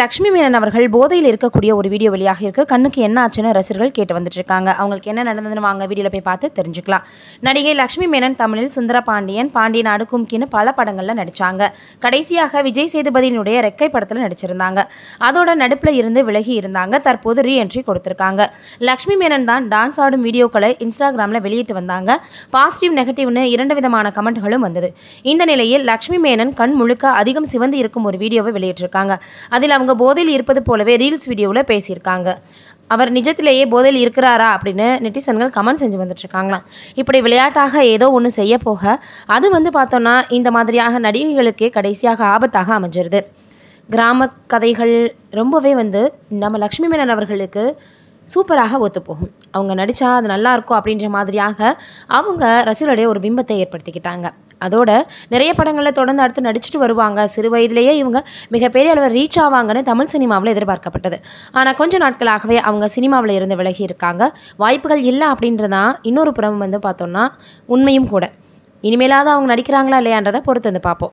லக்ஷ்மி மேனன் அவர்கள் போதையில் இருக்கக்கூடிய ஒரு வீடியோ வெளியாக இருக்கு கண்ணுக்கு என்ன ஆச்சுன்னு ரசிகர்கள் கேட்டு வந்துட்டு இருக்காங்க அவங்களுக்கு என்ன நடந்ததுன்னு வாங்க வீடியோவில் போய் பார்த்து தெரிஞ்சுக்கலாம் நடிகை லக்ஷ்மி மேனன் தமிழில் சுந்தர பாண்டியன் பாண்டிய நாடு கும்கின்னு பல படங்களில் நடித்தாங்க கடைசியாக விஜய் சேதுபதியினுடைய ரெக்கை படத்தில் நடிச்சிருந்தாங்க அதோட நடுப்பில் இருந்து விலகி இருந்தாங்க தற்போது ரீஎன்ட்ரி கொடுத்துருக்காங்க லக்ஷ்மி மேனன் தான் டான்ஸ் ஆடும் வீடியோக்களை இன்ஸ்டாகிராமில் வெளியிட்டு வந்தாங்க பாசிட்டிவ் நெகட்டிவ்னு இரண்டு விதமான கமெண்ட்களும் வந்தது இந்த நிலையில் லக்ஷ்மி மேனன் கண் முழுக்க அதிகம் சிவந்து இருக்கும் ஒரு வீடியோவை வெளியிட்டிருக்காங்க அதில் அவங்க அவங்க போதையில் இருப்பது போலவே ரீல்ஸ் வீடியோவில் பேசியிருக்காங்க அவர் நிஜத்திலேயே போதையில் இருக்கிறாரா அப்படின்னு நெட்டிசன்கள் கமெண்ட் செஞ்சு வந்துட்டுருக்காங்களாம் இப்படி விளையாட்டாக ஏதோ ஒன்று செய்ய போக அது வந்து பார்த்தோன்னா இந்த மாதிரியாக நடிகைகளுக்கே கடைசியாக ஆபத்தாக அமைஞ்சிருது கிராம கதைகள் ரொம்பவே வந்து நம்ம லக்ஷ்மி மேனன் அவர்களுக்கு சூப்பராக ஒத்துப்போகும் அவங்க நடித்தா அது நல்லாயிருக்கும் அப்படின்ற மாதிரியாக அவங்க ரசிகர்களுடைய ஒரு பிம்பத்தை ஏற்படுத்திக்கிட்டாங்க அதோட நிறைய படங்களில் தொடர்ந்து அடுத்து நடிச்சுட்டு வருவாங்க சிறு வயதிலேயே இவங்க மிகப்பெரிய அளவில் ரீச் ஆவாங்கன்னு தமிழ் சினிமாவில் எதிர்பார்க்கப்பட்டது ஆனால் கொஞ்ச நாட்களாகவே அவங்க சினிமாவில் இருந்து விலகி இருக்காங்க வாய்ப்புகள் இல்லை அப்படின்றதான் இன்னொரு புறம் வந்து பார்த்தோம்னா உண்மையும் கூட இனிமேலாவது அவங்க நடிக்கிறாங்களா இல்லையான்றதை பொறுத்து வந்து பார்ப்போம்